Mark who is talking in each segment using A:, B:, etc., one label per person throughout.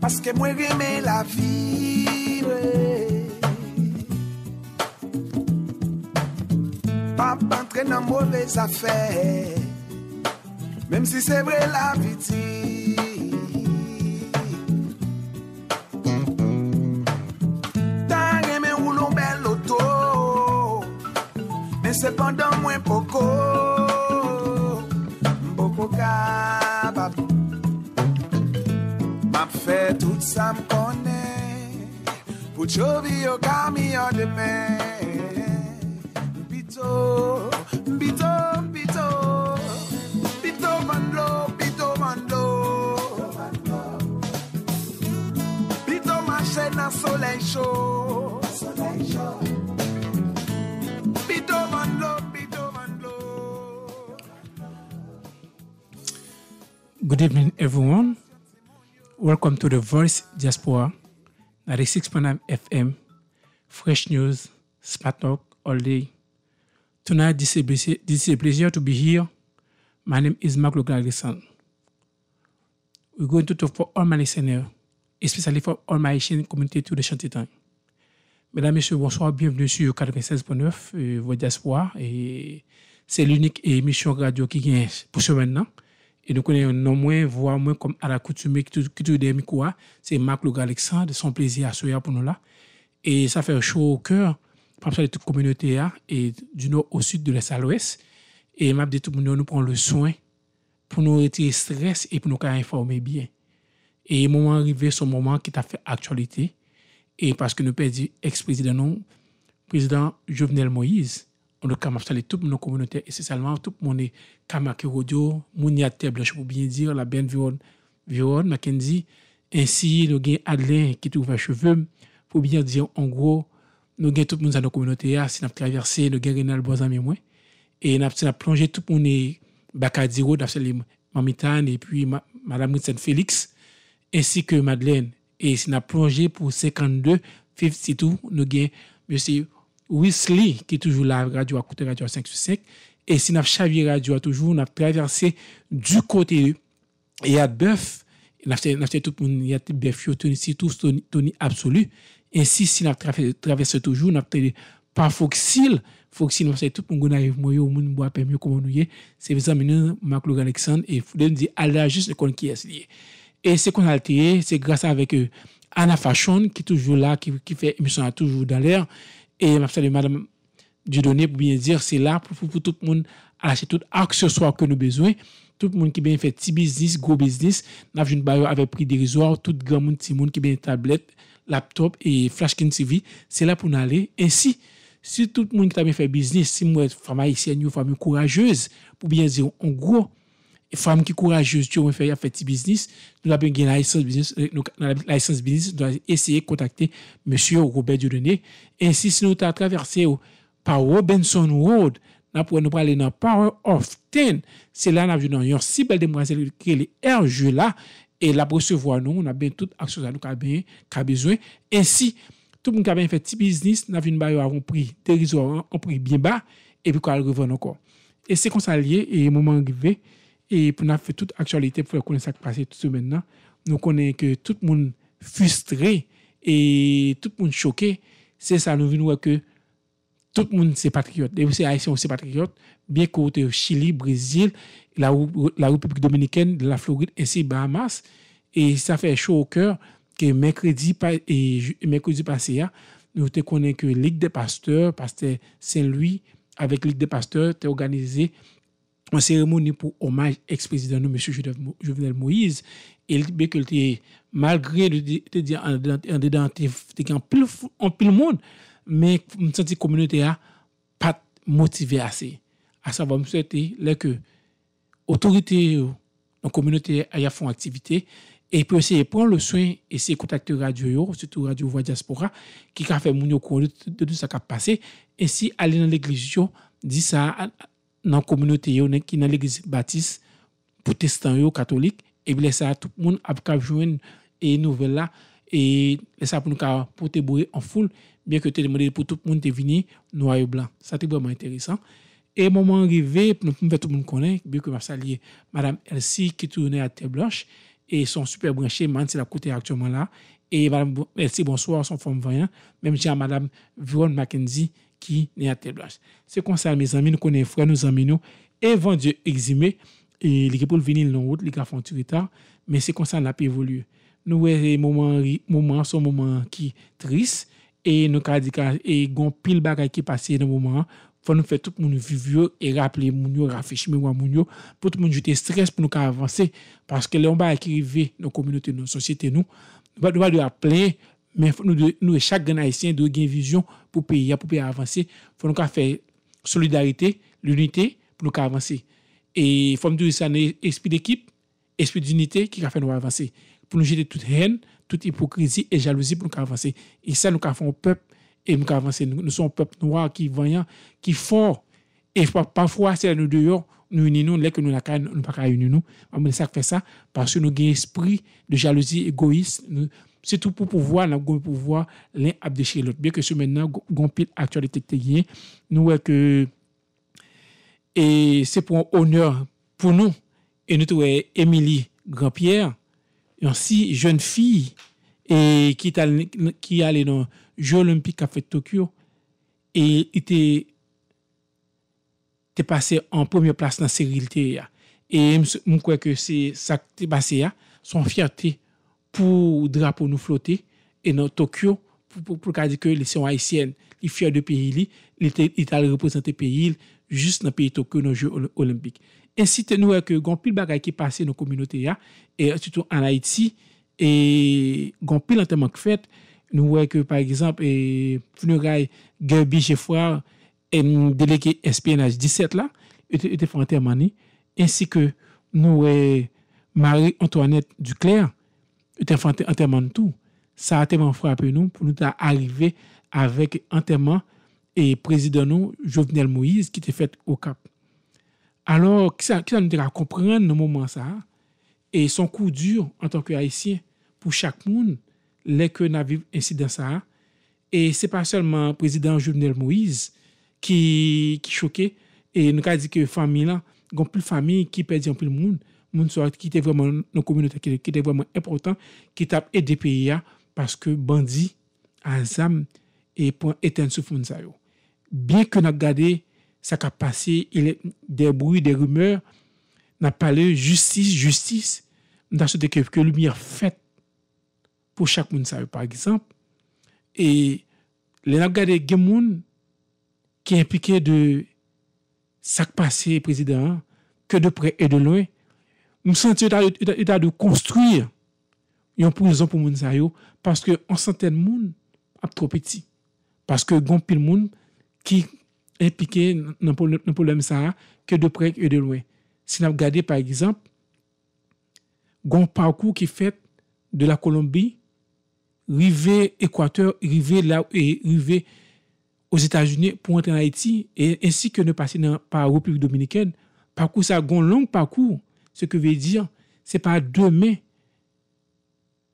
A: Parce que moi j'aime la vie Papa entraîne dans mauvaises affaires Même si c'est vrai la vie T'as aimé un bel auto Mais cependant moins beaucoup okami soleil
B: Good evening, everyone. Welcome to the Voice Diaspora 96.9 FM, Fresh News, Smart Talk all day. Tonight, this is, a, pleasure to be here. My name is Mark Logan We're going to talk for all my listeners, especially for all my Haitian community to the Chantitan. Mesdames, Messieurs, bonsoir, bienvenue sur 96.9, Voix d'Espoir, diaspora. Et c'est l'unique émission radio qui vient pour ce maintenant. Et nous connaissons moins, voire moins comme à la coutume qui tout des quoi. Hein. C'est Marc le Alexandre, son plaisir à soya pour nous là. Et ça fait chaud au cœur, parce que toute communauté là, hein, et du nord au sud, de l'est à l'ouest. Et m'a dit tout le monde, nous prend le soin pour nous retirer stress et pour nous informer bien. Et le moment arrivé, ce moment qui t'a fait actualité. Et parce que nous perdons ex-président, président Jovenel Moïse, nous sommes installés toutes nos communautés, essentiellement tout le monde est Kamaki table table je pour bien dire, la Ben vion Mackenzie. Ainsi, nous avons Adeline qui trouve un cheveu, pour bien dire, en gros, nous avons tout monde dans nos communautés, ah, si nous avons traversé, nous avons Renal Bozami et moi. Et nous avons plongé tout monde Bakadiro, nous Mamitane et puis Madame Saint Félix, ainsi que Madeleine. Et si nous avons plongé pour 52, 52, nous avons, monsieur Wesley, qui est toujours là, radio à côté, radio 5 sur 5. Et si nous chaviré radio toujours, nous avons traversé du côté et à Bœuf, nous avons tout le monde, il y a Bœuf, Tony Tony Absolu. Ainsi, si nous traversé toujours, nous avons par Foxil, Foxil, nous avons tout le monde, arrive, moi, au monde, comment nous est. C'est monde, nous, marc Alexandre, et vous devez juste le con qui est lié. Et ce qu'on a c'est grâce à avec euh, Anna Fashion, qui est toujours là, qui, qui fait émission toujours dans l'air et m'a salué madame pour bien dire c'est là pour, pour, tout le monde acheter tout accessoire que nous besoin tout le monde qui bien fait petit business gros business n'a une barre avec prix dérisoire tout grand monde petit monde qui bien tablette laptop et flashkin TV c'est là pour nous aller ainsi si tout le monde qui a bien fait business si moi femme haïtienne une femme courageuse pour bien dire en gros Femme ki kourajouz, tou mwen fè yon fè ti biznis, nou la ben gen euh, la lisans biznis, nou la ben lisans biznis, nou la ben esye kontakte monsi ou Roubè Dioudené. Ensi, se nou ta traverse ou pa Robinson Road, nan pou an nou pralè nan Power of Ten, se la nan avyo nan yon si bel demwazel ki lè erjou la, e la presevo an nou, nou la ben tout aksyon nan nou ka ben ka bezwen. Ensi, tou mwen ka ben fè ti biznis, nan vè yon bayou avon pri, terizou avon pri biye ba, e pi kwa al revon an kon. Et pour nous faire toute actualité, pour connaître ce qui passé tout maintenant, nous connaissons que tout le monde frustré et tout le monde choqué. C'est ça, nous voulons que tout le monde c'est patriote. Et c'est haïtien, c'est patriote. Bien côté Chili, Brésil, la, la République dominicaine, la Floride, ainsi Bahamas. Et ça fait chaud au cœur que mercredi, et, mercredi passé, hein, nous te connaissons que Ligue des pasteurs, pasteur Saint-Louis, avec Ligue des pasteurs, t'es organisé une cérémonie pour hommage ex-président, M. Jovenel Moïse. Et il dit malgré le dire en dedans, en pile monde, mais je me sens que la communauté n'a pas motivée assez. À savoir, je souhaite que l'autorité dans euh, la communauté y fait une activité et puis essayer prendre le soin et ses contacts radio, surtout Radio Voix Diaspora, qui a fait mon courant de tout ce qui a passé. Ainsi, aller dans l'église, dit ça dans la communauté qui dans l'église baptiste protestant ou catholique et laisser ça tout le monde a une nouvelle là et ça pour nous porter te en foule bien que tu demandé pour tout le monde de venir noir et blanc ça c'est vraiment intéressant et moment arrivé pour nous tout le monde bien que m'a madame Elsie qui tournait à terre blanche et son super branché Mme c'est la côté actuellement là et madame Elsie bonsoir son femme voyant même à madame Viron Mackenzie ki ne ateblas. Se konsan, me zami, nou konen fwa, nou zami nou, evan di exime, li gipol vini loun wot, li gafan ti rita, men se konsan la pe evolu. Nou wè mouman, mouman, son mouman ki tris, e nou ka di ka, e gon pil baga ki pasey nan mouman, fwa nou fe tout moun vivyo, e raple moun yo, rafeshi mouan moun yo, pou tout moun jute stres pou nou ka avanse, paske lè mba ki rive, nou kominote nou, sosyete nou, nou ba dwa dwa plen, Mais nous, chaque gagnant haïtien, devons une vision pour le pays, pour payer avancer. Il faut que nous fassions solidarité, l'unité, pour nous avancer. Et il faut que nous fassions esprit d'équipe, l'esprit esprit d'unité qui nous avancer. Pour nous jeter toute haine, toute hypocrisie et jalousie pour nous avancer. Et ça, nous avons fait un peuple et nous avons avancer. Nous sommes un peuple noir, qui est qui est fort. Et parfois, c'est à nous deux, nous unissons, nous n'avons pas qu'à unir nous. Mais c'est ça fait ça, parce que nous avons un esprit de jalousie égoïste. Se tou pou pouvwa nan goun pouvwa lè ap de chè lòt. Biè ke sou men nan goun pil aktualite te gwen. Nou wè ke se pou an honèr pou nou e nou tou wè Emily Grapier, yon si joun fi ki ale nan Jolimpi Kafe Tokyo e ite te pase an pwemyo plas nan serilte ya. E mwen kweke se sa te base ya, son fiyate pou drapo nou flote, e nou Tokyo, pou kade ke li se yon Haitien, li fyer de peyi li, li tal reposante peyi il, jist nan peyi Tokyo, nou Jeu Olympique. Ensi te nou wek, gompil bagay ki pase nou kominote ya, et suto an Haiti, et gompil an temak fet, nou wek par exemple, fnou ray Gerbi Jeffoy, en deleke SPNH 17 la, et te fante mani, ensi ke nou wek Marie-Antoinette Duclerc, yo te fante anterman tou. Sa a teman frape nou pou nou ta arive avek anterman e prezident nou Jovenel Moïse ki te fète ou kap. Alors, ki sa nou te la komprende nou mouman sa a? E son kou dur an tanku Aïsien pou chak moun lè ke na viv ensi den sa a? E se pa selman prezident Jovenel Moïse ki choke e nou ka di ke fami la goun pli fami ki pedi yon pli moun qui était vraiment nos communautés qui était vraiment important qui et et pays parce que Bandi, azam et point éteint sous fond ça bien que n'a ce ça qu'a passé il e, des bruits des rumeurs n'a parlé justice justice n'a souhaité que, que lumière faite pour chaque monde par exemple et les n'a regardé qui impliqué de ça passé président que de près et de loin nou senti ou ta de konstruyè yon pou yon zon pou moun sa yo paske an santen moun ap tro peti. Paske goun pil moun ki epike nan pou lèm sa ya ke de prek e de lwen. Sin ap gade par exemple, goun parkou ki fet de la Kolombie, rive ekwater, rive la e rive os Etat-Unis pou ente na Eti e ensi ke nou pase nan parou public dominiken, parkou sa goun long parkou Se ke vey diyan, se pa do me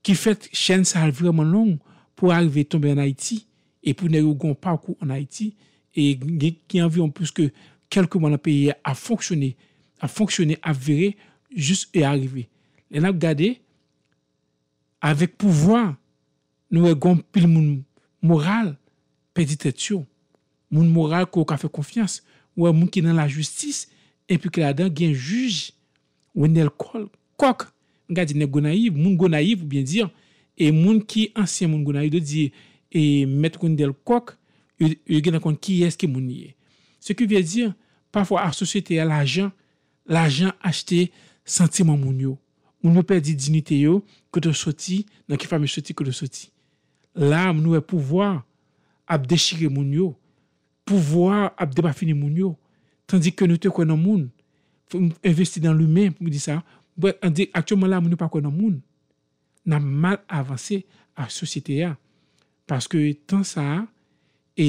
B: ki fet chen sa al vreman long pou arive tombe an Haiti e pou ne yo goun pa wakou an Haiti e gen avyon pwis ke kelke mwana peye a fonksyone a fonksyone, a vre jist e arive. Le nan gade, avek pou vwa, nou e goun pil moun moral pe di tetyon. Moun moral kou ka fe konfians. Ou e moun ki nan la justis e pi ke la dan gen juji wè nèl kol, kok, nga di nèl go naiv, moun go naiv, oubyen dir, e moun ki ansyen moun go naiv, de di, e mèt kon del kok, yu gen akon ki yes ki moun ye. Se ki oubyen dir, pafwa ar sosyete ya l'ajan, l'ajan achte sentimen moun yo. Moun nou perdi dinite yo, koto soti, nan ki fami soti koto soti. La moun nou e pouvoi ap dechike moun yo, pouvoi ap debafine moun yo, tandik ke nou te konon moun, Fou mwen investi dan lume, pou mwen di sa. Bwè, an di, aktyon mwen la mwen nou pa konan moun. Nan mal avanse a sosyete ya. Paske tan sa, e,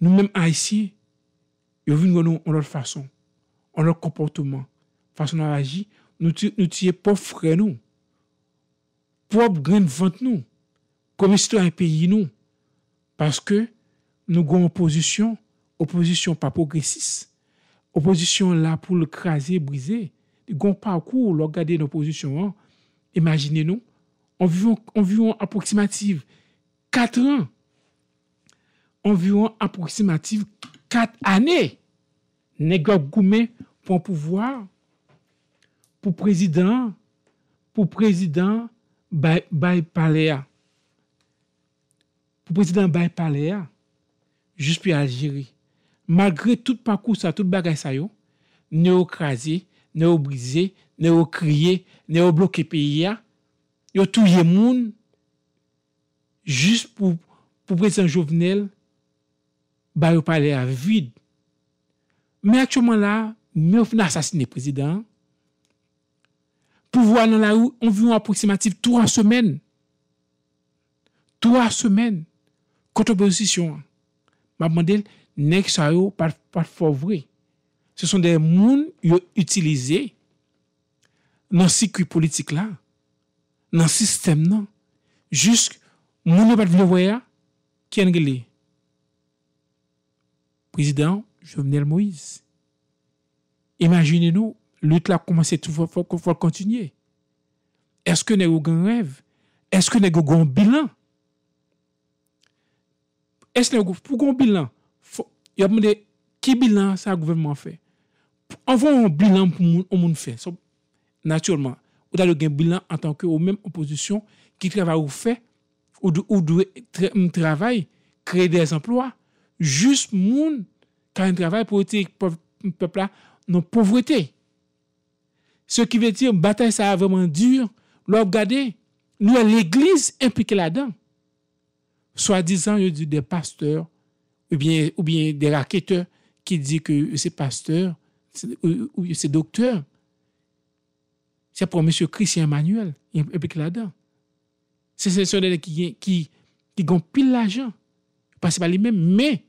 B: nou mwen a isi, yo vin gwen nou an lor fason, an lor komportoman. Fason an aji, nou tiye pof kre nou. Pob gren vant nou. Kome sito an peyi nou. Paske, nou gwen oposisyon, oposisyon pa progresis. opposition là pour le craser, briser. Gon parcours, le regarder l'opposition, hein. imaginez-nous, environ, environ approximative 4 ans, environ approximative 4 années, nègre goumé pour pouvoir, pour président, pour président, by, paléa. Pour président, by paléa, juste pour Algérie. malgre tout pakou sa, tout bagay sa yo, ne yo krasi, ne yo brize, ne yo kriye, ne yo bloke peyi ya, yo touye moun, jist pou prezant jovenel, ba yo pale a vide. Me akchouman la, me ouf na sasine prezident, pou vo anan la ou, anviyon apoksimatif, tou an semen, tou an semen, kontoposisyon, ma mandel, Nèk sa yo pat fò vwe. Se son de moun yo utilize nan sikwi politik la. Nan sistem nan. Jusk moun yo pat vne vwe ya kèn gè li. Prezident Jovenel Moïse. Imagine nou, lout la koumanse tou fò kontinye. Eske nèk yo gen rev? Eske nèk yo gen bilan? Eske nèk yo pou gen bilan? Il a demandé qui bilan ça gouvernement fait. Envoie un bilan pour on monde fait. naturellement, on a un bilan en tant que même opposition qui travaille ou fait ou ou travail créer des emplois juste monde qui un travail pour le peuple là une pauvreté. Ce qui veut dire bataille ça a vraiment dur. regardez, nous l'église impliquée là-dedans. Soi-disant, il y a des pasteurs ou bien, ou bien des raqueteurs qui disent que c'est pasteur ou, c'est docteur. C'est pour M. Christian Emmanuel, il implique là-dedans. C'est ces gens qui, qui, qui pile l'argent. Parce que pas les mêmes, mais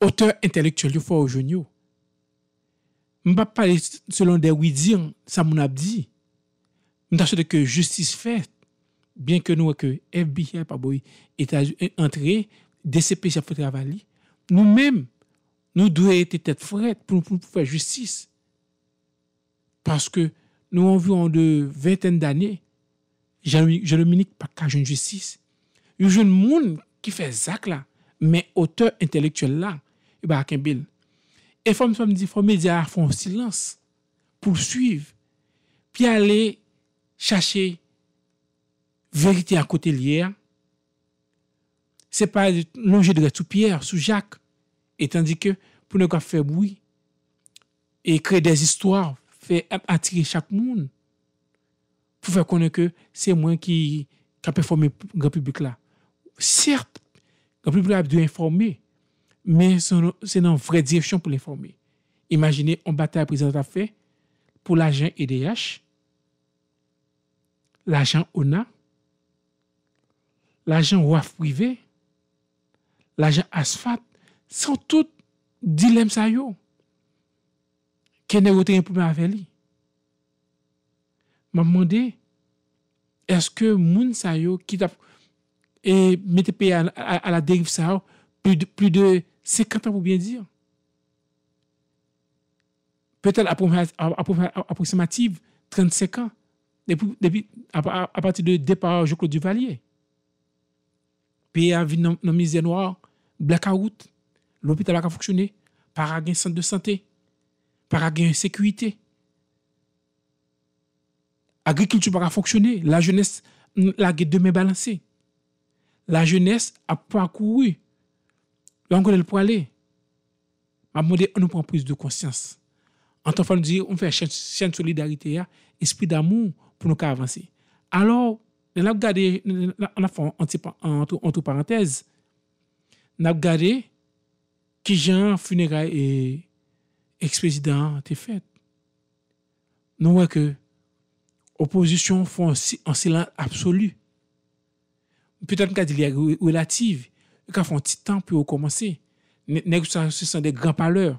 B: auteur intellectuel, il faut que Je ne pas parler selon des oui ça mon a dit. Nous que justice faite, bien que nous que FBI pas entré DCP faut travailler nous-mêmes nous devons être tête pour, faire justice parce que nous avons vu en de vingtaine d'années je Dominique pas qu'à une justice un jeune monde qui fait zac là mais auteur intellectuel là il va Kembil et femme femme dit faut médias font silence poursuivre, suivre puis aller chercher vérité à côté l'hier c'est pas non de la sous Pierre sous Jacques et tandis que pour ne pas faire bruit et créer des histoires faire attirer chaque monde pour faire connaître que c'est moi qui a performé grand public là certes grand public là doit informer mais c'est dans vraie direction pour l'informer imaginez une bataille président a fait pour l'agent EDH l'agent ONA l'agent WAF privé l'agent asphalt sans tout dilemme sa yo. Kene wote yon poume ave li. Ma est-ce que moun sa yo qui t'a mis e mette à à la dérive, ça plus de, plus de 50 ans, pour bien dire, peut-être approximative 35 ans à, partir à partir de départ Jean-Claude Duvalier. puis a vi nan mizye blackout, l'hôpital a fonctionné, par un centre de santé, par sécurité. Agriculture pas fonctionné, la jeunesse la demain balancée. La jeunesse a parcouru. Là encore, elle poil. aller. M'a on nous prend prise de conscience. En tant que on fait chaîne de solidarité, hein, esprit d'amour pour nous avancer. Alors, on a fait entre parenthèses, N ap gare, ki jan funera e eks-president te fet. Nou wè ke oposisyon fò an silan absolu. Pwè tan mkade li ag relative, kwa fò an titan pwè wò komanse, neg se san de gran paleur.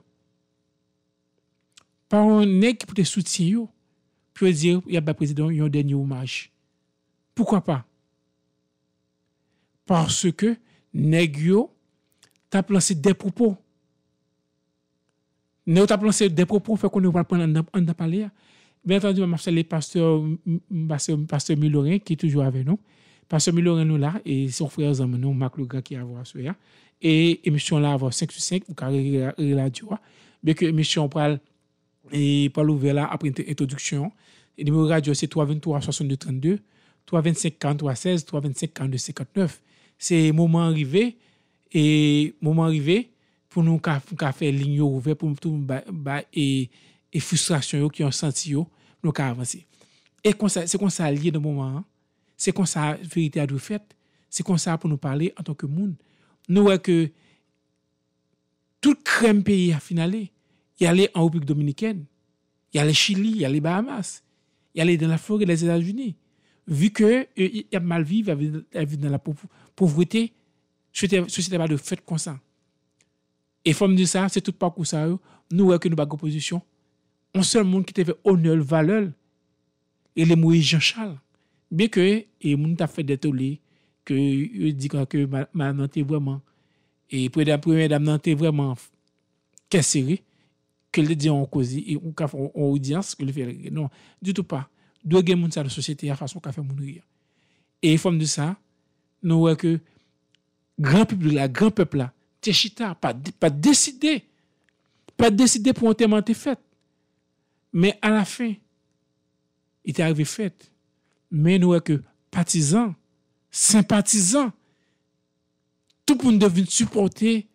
B: Pan wè neg ki pwè te souti yo, pwè zir y ap apresidon yon denye woumage. Pwè kwa pa? Pwè se ke neg yo tu as des propos. ne t'as lancé des propos, fait qu'on ne va pas en parler. Bien entendu, je vais les pasteurs, pasteur Milorin qui est toujours avec nous. Pasteur Milorin nous là, et son frère Emmanuel, Marc qui est avec nous. Hein. Et l'émission là, avoir 5 sur 5, vous carrez la radio. Hein. Bien que l'émission parle, et parle ouvert là, après introduction. Et numéro radio, c'est 323 62 32, 325 43 16, 325 42 59. C'est moment arrivé. Et moment arrivé, pour nous qu'a faire ligne ouverte pour et et frustration qui ont senti nous avancer. Et c'est comme ça lié dans moment, hein? c'est comme ça vérité à nous fait, c'est comme ça pour nous parler en tant que monde. Nous voyons que tout crème pays a finalé. Il y allait en République dominicaine, il y les Chili, il y les Bahamas, il y allait dans la forêt des États-Unis. Vu que il euh, y a mal vivre, il dans la pauvreté, société pas de fait comme ça. Et forme de ça, c'est tout parcours ça, nous ouais que nous pas opposition. On seul monde qui fait honneur valeur et les mourir Jean-Charles. Bien que et monde t'a fait des tolés que euh, dit que ma vraiment et pour la première dame vraiment qu'est-ce série que le dit en cause et on en audience que le fait non du tout pas doit gagner monde ça la société à façon qu'on fait mourir et forme de ça nous ouais que grand public grand peuple là, pas, pas décidé, pas décidé pour entièrement te fait. Mais à la fin, il est arrivé fait. Mais nous, que partisans, sympathisants, tout pour nous devenir supporter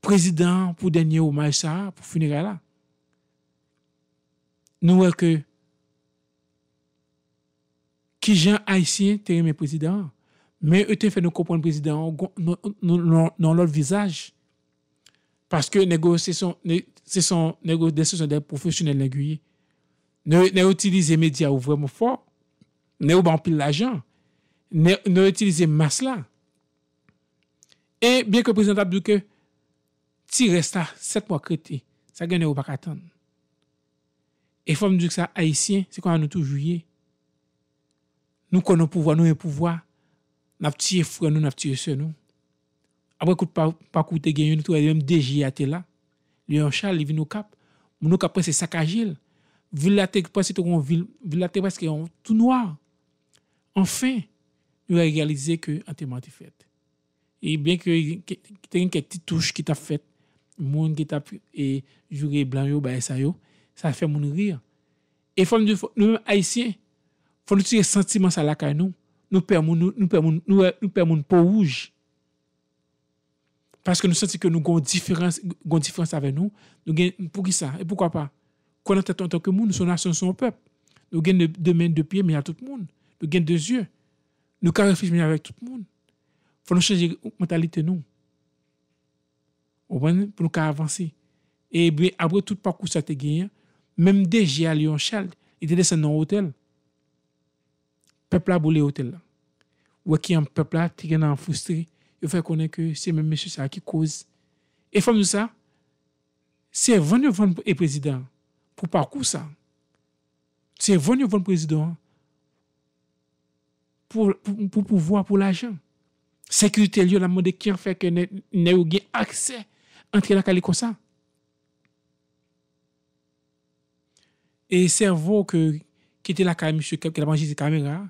B: président pour dernier hommage ça, pour finir là. Nous, que qui gens haïtien, t'es mes présidents mais eux, fait nous comprendre, président, dans leur visage. Parce que ce sont des professionnels aiguillés. Ne utilisé les médias vraiment fort. Ne ou pile l'argent. Ne utilisez masse là. Et bien que le président a dit que si reste 7 mois crété, ça gagne pas attendre. Et faut me dire que ça, haïtien, c'est quand nous tout juillet. Nous connaissons le pouvoir, nous avons le pouvoir n'a tué frère nous n'a tué nous après coup pas pas coup nous même DG été là lui en char il vient au cap mon cap c'est ville la terre presque en ville ville la presque en tout noir enfin nous a réalisé que était fait et bien que y eu quelques petites touche qui t'a fait qui t'a et blanc bah, ça yo ça fait mon rire et faut nous haïtiens faut nous sentiment ça la nous perdons nous, nous, nous euh, peau rouge. Parce que nous sentons que nous avons une différence, différence avec nous. nous pour qui ça Et pourquoi pas Quand nous en tant que monde, nous sommes nation, son peuple. Nous avons deux mains, deux pieds, mais à tout le monde. Nous avons deux yeux. Nous avons avec tout le monde. Il faut nous changer notre mentalité, nous. Pour nous avancer. Et bien, après tout le parcours que ça a gagné, même DG à Lyon-Charles, il était descendu dans l'hôtel peuple a boulé hôtel là ou qui un peuple là qui est frustré il fait connaître que c'est même monsieur ça qui cause et femme ça c'est venu vendre et président pour parcourir ça c'est venu vendre président pour pour pouvoir pour l'argent sécurité lieu la mode qui en fait que n'a eu accès entre la calé comme ça et cerveau que qui était la caméra monsieur qui a mangé ses caméras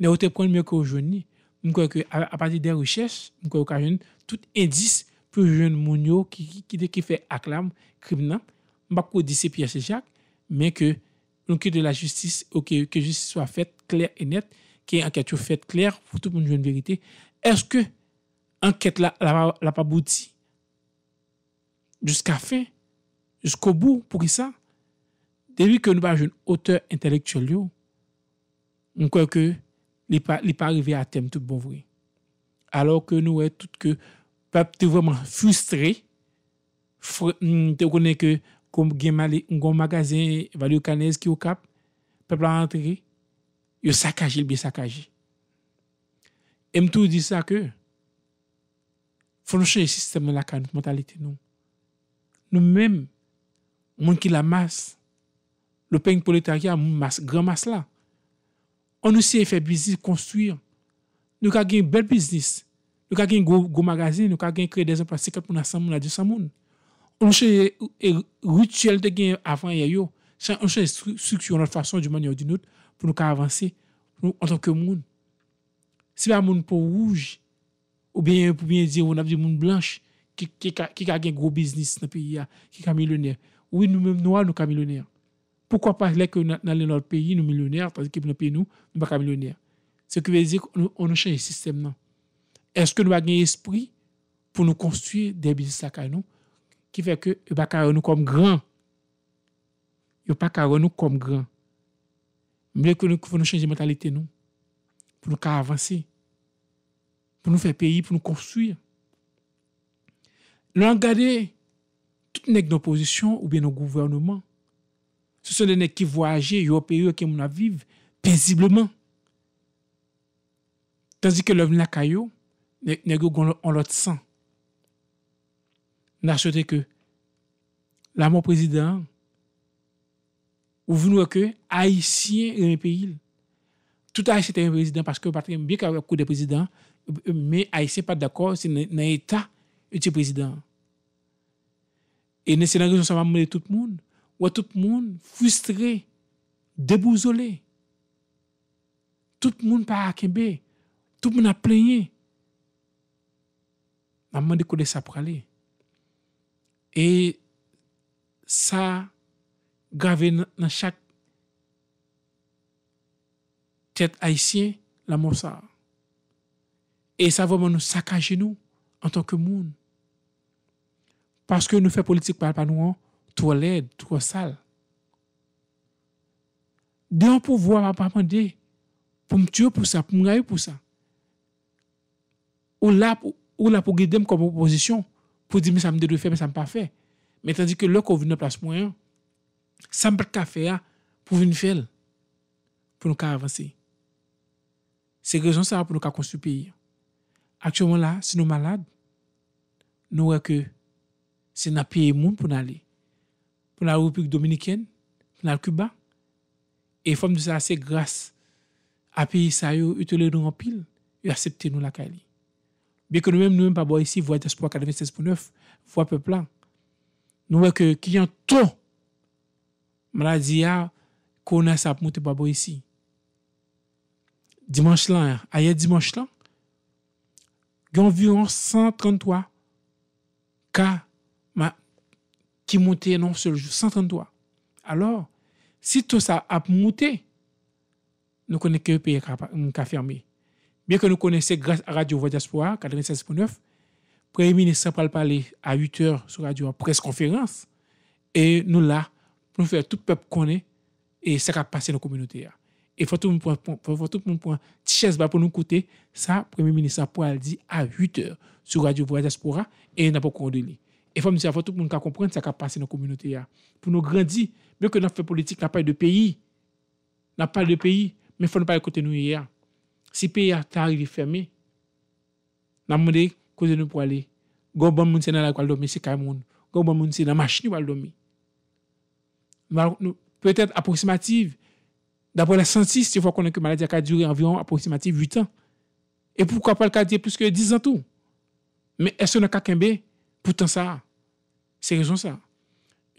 B: les hautes prendre mieux que jeunes. Je m'm crois que à partir des recherches, je m'm crois que tout indice pour jeune mounio qui qui qui fait acclame criminel, m'm pas que dit c'est Pierre Jacques, mais que donc de la justice, que que justice soit faite claire et nette, que enquête soit faite claire pour tout le monde une vérité. Est-ce que enquête n'a la, pas abouti jusqu'à fin, jusqu'au bout pour qui ça? Depuis que nous pas jeune auteur intellectuel, je crois que n'est pas, pas arrivé à thème tout bon vrai. Alors que nous, tout que peuple est vraiment frustré, hmm, tu connais que comme un magasin value magasin qui est au cap, peuple est entré, il saccagé, il bien saccagé. Et tout dit ça que, faut changer le système de la mentalité, nous. Nous-mêmes, monde qui la masse, le peuple prolétariat, masse, grand masse là on nous sait faire business, construire. Nous avons un bel business. Nous avons un gros, magasin. Nous avons créé des emplois pour personnes, 100 personnes, 200 personnes. On rituel de gain avant et yo. On une structure, notre façon d'une manière ou d'une autre pour nous avancer en tant que monde. Si un monde pour rouge, ou bien pour bien dire, on a du monde blanche qui, qui, qui, a un gros business dans le pays, qui est millionnaire. Oui, nous-mêmes, noirs, nous sommes millionnaires. Pourquoi pas que dans notre pays, nous millionnaires, parce que dans notre pays, nous, nous pas millionnaires. Ce qui veut dire qu'on nous change le système. Est-ce que nous avons un esprit pour nous construire des business à nous, qui fait que nous pas nous comme grands. Nous pas nous comme grands. Mais que nous devons changer mentalité, nous, pour nous avancer, pour nous faire pays, pour nous construire. Nous regardons toutes nos oppositions ou bien nos gouvernements ce sont des nègres qui voyagent, ils ont payé, qui vivent paisiblement. Tandis que l'homme nakayo, les nègres ont l'autre sang. N'achetez que l'amour président, ou vous nous que haïtien est un pays. Tout haïtien est un président parce que bien qu'il y coup des présidents, mais haïtien pas d'accord, c'est un état, un président. Et c'est la raison ça va tout le monde tout le monde frustré, débousolé. Tout le monde pas Tout le monde a plaigné. M'a demandé ça aller. Et ça, gravé dans chaque tête haïtienne, la mort ça. Et ça vraiment nous saccager nous en tant que monde. Parce que nous faisons politique par nous, hein trop laide, trop sale. De pour pouvoir m'a pas pour me tuer pour ça, pour me gagner pour ça. Ou là, ou là pour guider comme opposition, pour dire, mais ça me doit faire, mais ça me pas fait. Mais tandis que là, qu'on vient de place moyen, ça me pas faire pour venir faire, pour nous avancer. C'est raison ça pour nous construire pays. Actuellement là, si nous malades, nous voyons que c'est dans pays monde pour nous aller. pou la Europik Dominikyen, pou la Kuba, e fom nou se ase grase api sa yo utole nou anpil e asepte nou la Kali. Bekou nou menm nou menm pa bo yisi, voye despo a 96.9, voye pepla, nou wek kiyan ton maladzi ya konas ap mouti pa bo yisi. Dimanche lan, aye Dimanche lan, genviyon 133 ka kaya qui montait non seul jour, 133. Alors, si tout ça a monté, nous connaissons que le pays a mm, fermé. Bien que nous connaissions grâce à Radio Voix Diaspora 96.9, Premier ministre a parlé à 8 h sur Radio en presse conférence. Et nous là, pour faire tout le peuple connaître et ça a passer dans la communauté. Hein. Et faut tout le monde chaise pour nous écouter. Ça, Premier ministre a dit à 8 h sur Radio Voix d'Espoir et n'a pas de E fòm di sa fòtouk moun ka komprende sa ka pase nan koumounote ya. Pou nou grandi, mwen ke nan fè politik nan paye de peyi, nan paye de peyi, mwen fòm nou paye kote nou ya. Si peyi ya tari li ferme, nan mwende kouze nou pou ale. Gòm bon moun se nan la gwa ldomi se ka moun. Gòm bon moun se nan machni wale ldomi. Pwè tèt aposimative, dapò la sansi, se fò konen ke malade ya ka dure anviron aposimative 8 an. E poukwa pal ka diye plus ke 10 an tou? Mwen eso nan kakembe, Poutan sa, se rejon sa.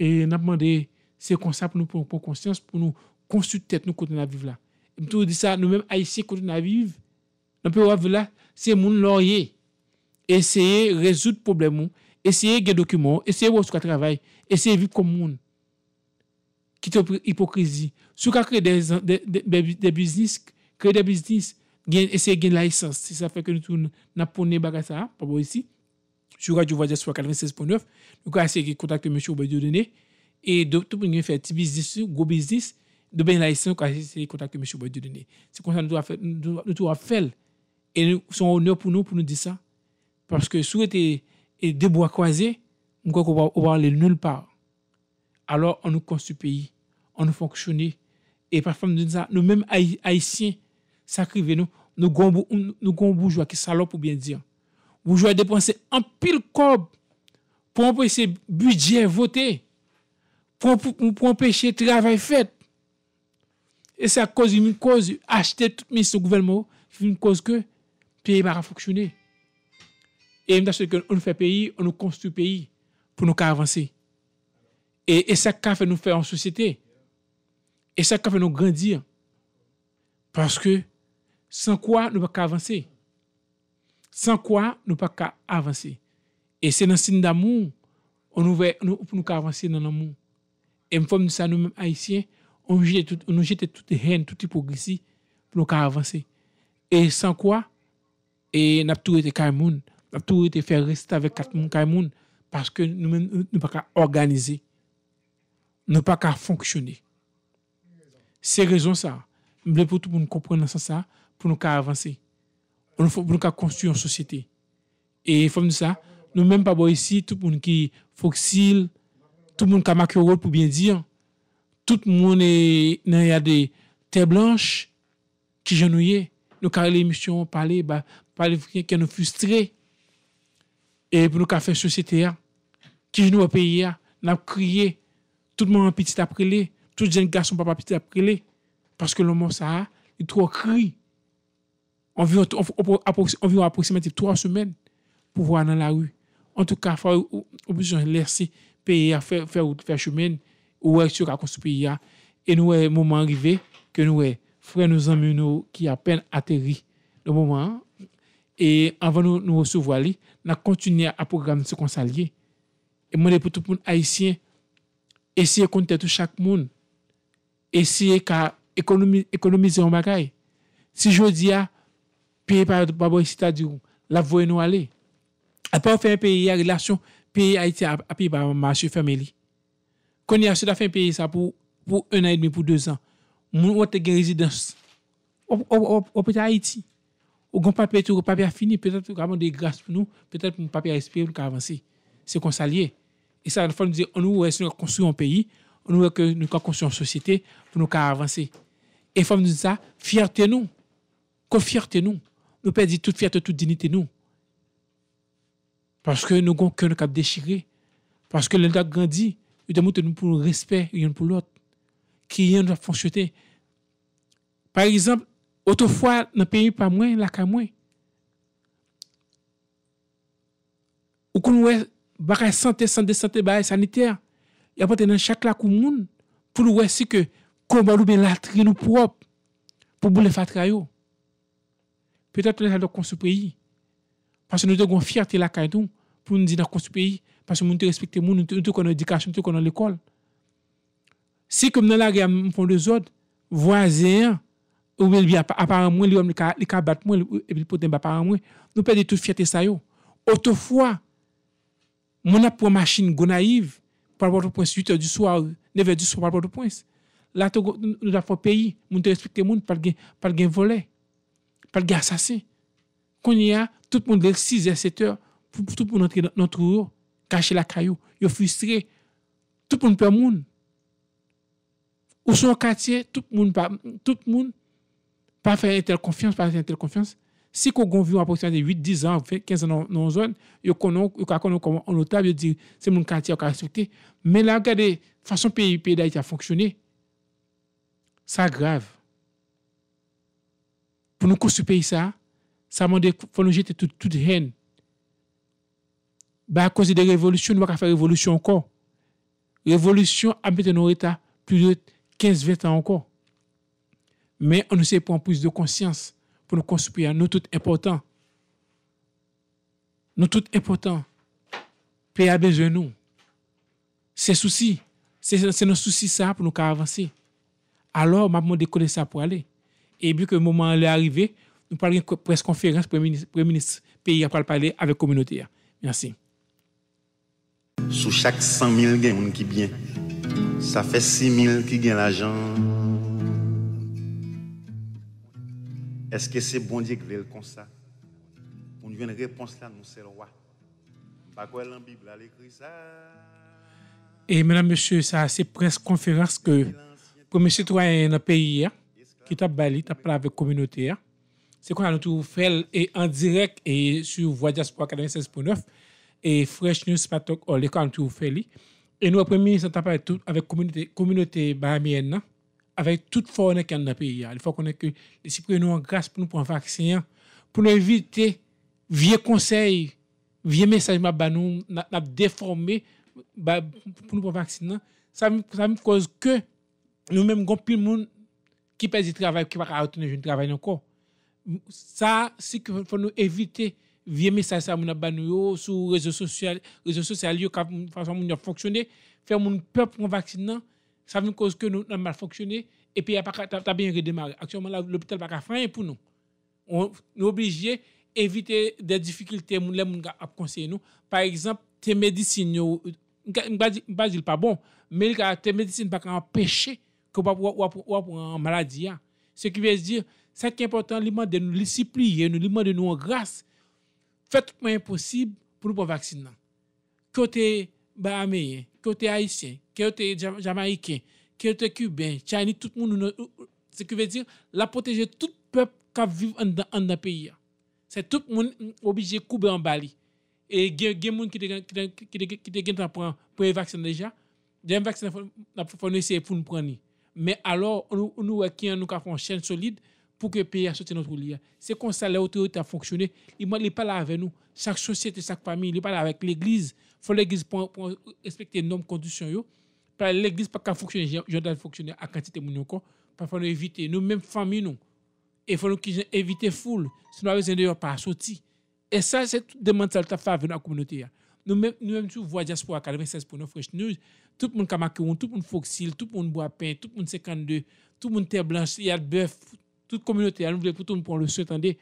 B: E nap mande, se konsap nou pou konsyans, pou nou konsyutet nou kote nan viv la. Mwen tou di sa, nou men a isye kote nan viv, nan pou wav la, se moun lor ye, eseye rezout problemon, eseye gen dokumen, eseye wos kwa travay, eseye viv kou moun, kitop hipokrizi. Sou kwa kre de biznis, kre de biznis, eseye gen la isyans, se sa feke nou tou nap ponen baga sa, papo isi, sur Radio Voix sur 96.9. Nous avons essayé de contacter M. Obadieu Dené. Et de tout le monde fait petit business, gros business, de bien laïcien, nous avons essayé de contacter M. Obadieu Dené. C'est comme ça que nous avons faire. Et c'est un honneur pour nous pour nous dire ça. Parce que si vous êtes des bois croisés, nous ne pouvons pas aller nulle part. Alors, on nous construit pays, on nous fonctionne. Et parfois, nous nous-mêmes, haïtiens, nous, nous avons bourgeois qui salope, pour bien dire. Vous à dépenser un pile cob pour empêcher budget voté, pour, pour, le travail fait. Et ça cause une cause, acheter tout ministre du gouvernement, une cause que le pays va fonctionner. Et même parce on fait pays, on nous construit pays pour nous avancer. Et, et ça fait nous faire en société. Et ça fait nous grandir. Parce que sans quoi nous ne pouvons pas avancer. Sans quoi, nous pas qu'à avancer. Et c'est dans signe d'amour, on nous veut, nous, pour nous avancer dans l'amour. Et nous sommes ça nous sommes haïtiens, on jette, tout, on jette toute haine, toute hypocrisie pour nous avancer. Et sans quoi, et n'a tout été faire n'a tout été fait rester avec quatre moun parce que nous même nous pas qu'à organiser, nous pas qu'à fonctionner. C'est raison ça. Je pour tout le monde comprendre ça, pour nous avancer pour nous construire une société. Et comme ça, nous même pas ici tout le monde qui foxil tout le monde qui a marqué rôle pour bien dire, tout le monde est il y a des terres blanches qui genouillent. Nous car l'émission parler bah parler qui nous frustrés et pour nous faire société hein, qui nous au pays n'a hein, crié tout le monde petit après les tout jeune garçon papa petit après les parce que le mot ça il trop crié environ, environ approximativement trois semaines pour voir dans la rue. En tout cas, il faut besoin laisser payer à faire faire faire chemin ou sur à construire et nous est eh, moment arrivé que nous est eh, frères nous amis nous qui à peine atterri le moment hein. et avant nous nous recevoir nous continuons à programmer ce qu'on s'allie. et moi pour tout le monde haïtien essayer compter tout chaque monde essayer d'économiser économiser économiser en bagaille si je dis pays par rapport à dit la voie nous aller. Après, on fait un pays à relation, pays Haïti à pays par marché famille. Quand il y a fait un pays ça pour, pour un an et demi, pour deux ans, on a une résidence. On peut être Haïti. On n'a pas tout. on papier fini, peut-être qu'on a des grâces pour nous, peut-être qu'on papier respirer, pour avancer. C'est qu'on s'allie. Et ça, nous dire, on nous est construit un pays, on nous que nous construit une société pour nous avancer. Et faut nous dire ça, fierté nous. Qu'on fierté nous. Nou pè di tout fèt ou tout dinite nou. Pòs ke nou gon kèn nou kap déchirè. Pòs ke lè lè da gandji, yo damouten nou pou l'respect yon pou lòt. Ki yon nou ap fon chote. Par exemple, oto fwa nan peyi pa mwen lak a mwen. Ou kon nou wè baray santé, santé, santé, baray saniter. Yapote nan chak la kou moun pou nou wè si ke kon balou men latri nou prop pou bou lè fat kaj yo. Peut-être nous allons construire pays. Parce que nous de fierté là pour nous dire dans ce pays. Parce que nous respectons, nous avons l'éducation, nous dans l'école. Si comme dans la guerre, nous font des autres, voisins, ou bien apparemment, les hommes qui battent moi, et puis apparemment, nous perdons toute fierté ça. Autrefois, mon a pour machine go naïve, par rapport au point 8 heures du soir, 9 heures du soir, par rapport au point. Là, nous avons fait pays, nous respectons, nous le pas de volet. Pas le gars assassin. Quand il y a tout le monde de 6 h 7 h pour tout pour entrer dans notre tour, cacher la caillou, il est frustré. Tout le monde perd monde. Ou son quartier, tout le monde ne tout le monde pas faire telle confiance, pas faire telle confiance. Si qu'on à vu de 8, 10 ans, 15 ans dans une zone, il connaît comment on notable, dit c'est mon quartier qui a respecté. Mais là, regardez, façon pays, pays a fonctionné, ça grave pour nous construire pays ça ça m'a dit faut nous jeter toute toute haine bah à cause des révolutions nous va faire révolution encore révolution a mis nos états plus de 15 20 ans encore mais on ne sait en plus de conscience pour nous construire nous tous importants. nous tout important pays a besoin de nous c'est soucis, c'est nos soucis ça pour nous avancer alors m'a demandé décoller ça pour aller et vu que le moment est arrivé, nous parlons de presse conférence, Premier ministre, pays après parler avec la communauté. Merci.
A: Sous chaque 100 000 qui bien, ça fait 6 000 qui gagnent l'argent. Est-ce que c'est bon Dieu qui veut comme ça? On a une réponse là, nous c'est le roi. Pas quoi la Bible, a écrit ça.
B: Et mesdames, messieurs, ça c'est presque conférence que le premier citoyen dans le pays, et t'a balé, t'a parlé avec la communauté. Hein. C'est quoi a nous fait et en direct et sur Voix Diaspora 96.9 et Fresh News Patok, on a nous fait. Et nous, premier, ça t'a tout avec la communauté, communauté bahamienne, hein, avec toute forme qu'on a dans le pays. Hein. Il faut qu'on ait que les citoyens nous en grâce pour nous prendre un vaccin, pour nous éviter vieux conseils, vieux messages, nous, nous déformé bah, pour nous prendre un vaccin. Ça, ça me cause que nous-mêmes, nous avons plus de monde qui perd du travail, qui va retourner du travail encore. Ça, c'est qu'il faut nous éviter vieux message ça mon banou sur réseaux sociaux réseaux sociaux les façon mon fonctionner faire mon peuple pour vaccinant ça veut cause que nous mal fonctionner et puis n'y a pas t'as bien redémarré actuellement l'hôpital pas rien pour nous on est obligé éviter des difficultés les nous par exemple tes médecines ne euh, pas pas bon mais tes médecines pas empêcher que avoir une maladie. Ce qui veut dire, c'est qui est important, c'est de nous supplier, de nous en grâce. Faites tout le possible pour nous vacciner. Côté Bahamien, côté Haïtien, côté Jamaïcain, côté Cubain, Chine, tout le monde, ce qui veut dire, la protéger tout le peuple qui vit dans le pays. C'est tout le monde obligé de couper en Bali. Et il y a des gens qui ont pris le vaccin déjà. Il y a des vaccin qui ont essayé pour nous prendre. Mais alors, nous, nous, euh, euh, nous avons une chaîne solide pour que le pays a sauté notre lien. Hein. C'est comme ça que l'autorité a fonctionné. Il ne pas là avec nous. Chaque société, chaque famille, il n'est pas avec l'Église. Il faut l'Église pour, pour, respecter les normes, conditions. L'Église n'a pas fonctionner, je dois fonctionner à quantité de monde. Il faut éviter. Nous, même famille, nous. Il faut nous éviter foule. sinon nous avons besoin de pas sortir. Et ça, c'est tout demande que ça fait avec la communauté. Hein. Nou mèm chou vwa jaspo akal, mèm sèz pou nou fwèch nou, tout moun kamakoun, tout moun foksil, tout moun boapè, tout moun sekandè, tout moun ter blanche, yad bèf, tout komunote ya, nou vle pou ton pou an lò sòtande,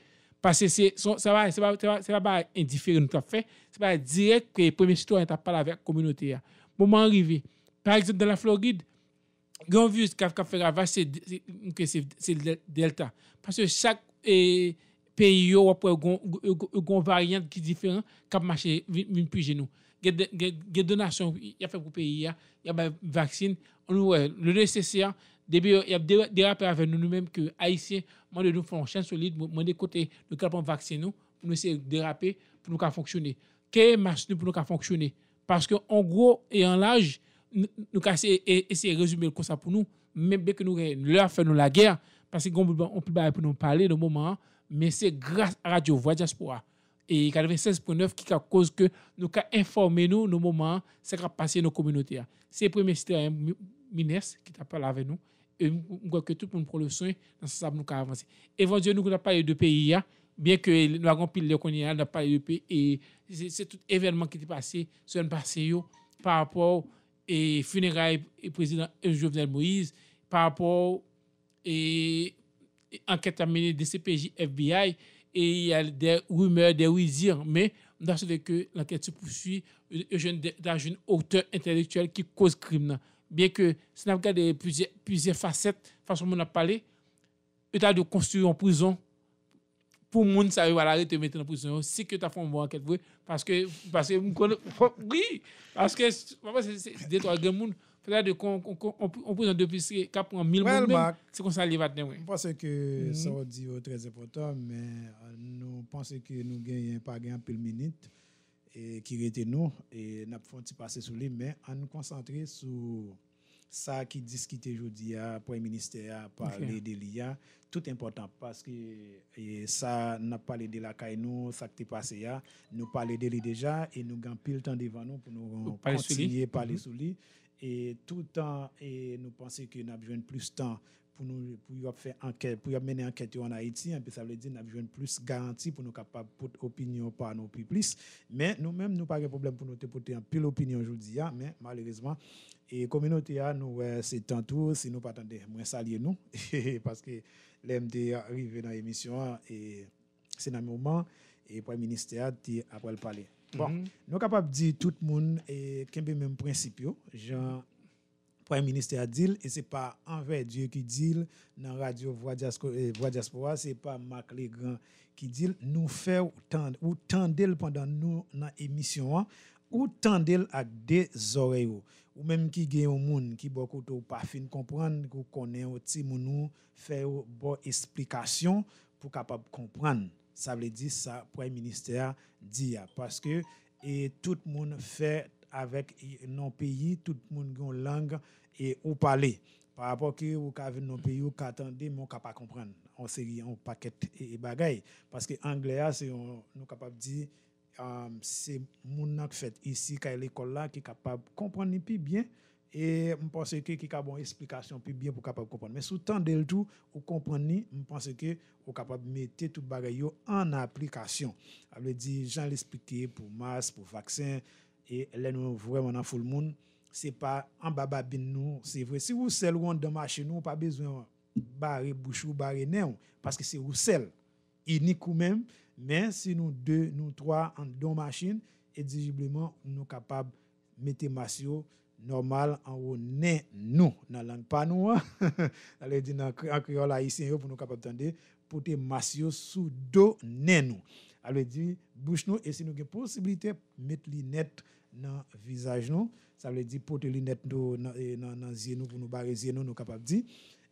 B: parce se sa va ba indiferi nou ta fè, se ba direk pe premè sitwa yata pala vè komunote ya. Mouman rive, par exemple, dan la Floride, gyan vye se ka fè rava se delta, parce se chak e... pays où après une variante qui différent a marché vin puis chez nous des donations il y a fait pour pays il y a des vaccins. le nécessaire il y a des rapports avec nous nous-mêmes que haïtiens moi de nous une chaîne solide moi des côtés nous capons on vaccin nous pour nous essayer déraper pour nous fonctionner Quelle marche nous pour nous fonctionner parce qu'en gros et en large nous casser de résumer comme ça pour nous même bien que nous leur fait nous la guerre parce qu'on ne peut pas nous parler de moment mais c'est grâce à Radio Voix Diaspora et 96.9 qui a cause que nous avons informé nous nos moments, ce qui a passé nos communautés. C'est le premier citoyen ministre qui a parlé avec nous et nous crois que tout le monde prend le soin dans ce sens nous avons avancé. Dieu, nous avons parlé de pays, hein, bien que nous avons pile le nous avons parlé de pays et c'est tout événement qui est passé sur le passé par rapport aux funérailles du président Jovenel Moïse, par rapport et enquête menée des CPJ, FBI, et il y a des rumeurs, des rumeurs, mais dans ce que l'enquête se poursuit, dans une hauteur intellectuelle qui cause crime. Bien que si on regarde plusieurs, plusieurs facettes, façon dont on a parlé, il a de construire en prison pour le monde, ça va arrêter te mettre en prison. Si que tu as fait une bonne enquête, parce que, parce que, oui, parce que, c'est des trois grands Frère de con, on, on, on, peut en dépister qu'à prendre 1000 mètres. C'est comme ça, les vatins. Je
A: pense que mhm. ça va dire euh, très important, mais euh, nous pensons que nous n'avons pas gagné un peu de minutes qui était nous. Et nous avons pas passer sur lui, mais en nous concentrer sur ça qui discuté aujourd'hui, pour le ministère, parler okay. de l'IA. Tout important parce que ça, n'a pas parlé de la nous, ça qui est passé, nous parlons de lui déjà et nous avons pile le temps devant nous pour nous continuer à parler mhm. sur lui et tout le temps et nous pensons que nous besoin plus de temps pour nous pour faire enquête pour mener enquête en Haïti Et hein, puis, ça veut dire nous avons besoin plus de garantie pour nous capables pour opinion par nos plus mais nous-mêmes nous pas de problème pour nous porter en pile opinion aujourd'hui hein, mais malheureusement et communauté a hein, nous c'est tant tout si nous pas attendre moins salier nous parce que l'MD arrivé dans l'émission et c'est dans le moment et le premier ministère après le parler. Bon, mhm. nou kapap di tout moun e, kempe menm prinsipyo. Jan, pre-ministre Adil, e se pa anvej diyo ki diyo nan radyo Voidiaspora, e, se pa Mark Legrand ki diyo. Nou fe ou tande, ou tande el pandan nou nan emisyon an, ou tande el ak de zoreyo. Ou menm ki gen yon moun ki bo koutou pa fin kompran, kou konen ou ti moun nou fe ou bo esplikasyon pou kapap kompran. sa vle di sa pre-ministère di ya. Paske, e tout moun fè avèk nan peyi, tout moun yon lang e ou pale. Par apò ki ou ka ven non nan peyi ou ka atende, moun kapa komprende. On se ri an paket e, e bagay. Paske, Anglea, se yon nou kapap di, se moun nan fèt isi, ka el ekolla ki kapap komprende pi byen, et je pense que y a bonne explication plus bien pour capable comprendre mais sous temps de tout vous comprenez je pense que vous capable mettre tout bagaille en application ça dit, dire Jean l'expliquer pour masse pour vaccin et là nous vraiment dans full monde c'est pas en bababine nous c'est vrai si vous seul dans dans vous nous pas besoin barrer bouche ou barrer nez parce que c'est vous seul unique ou même mais si nous deux nous trois en deux machines éligiblement nous capables mettre masio normal en haut nous dans la langue pas nous hein. allez dire en créole ici pour nous capable d'entendre pour te sou sous dos nous allez dire bouche nous et si nous avons possibilité mettre les net dans visage nous ça veut dire porter les net dans dans yeux nous pour nous barrer yeux nous nous capable dire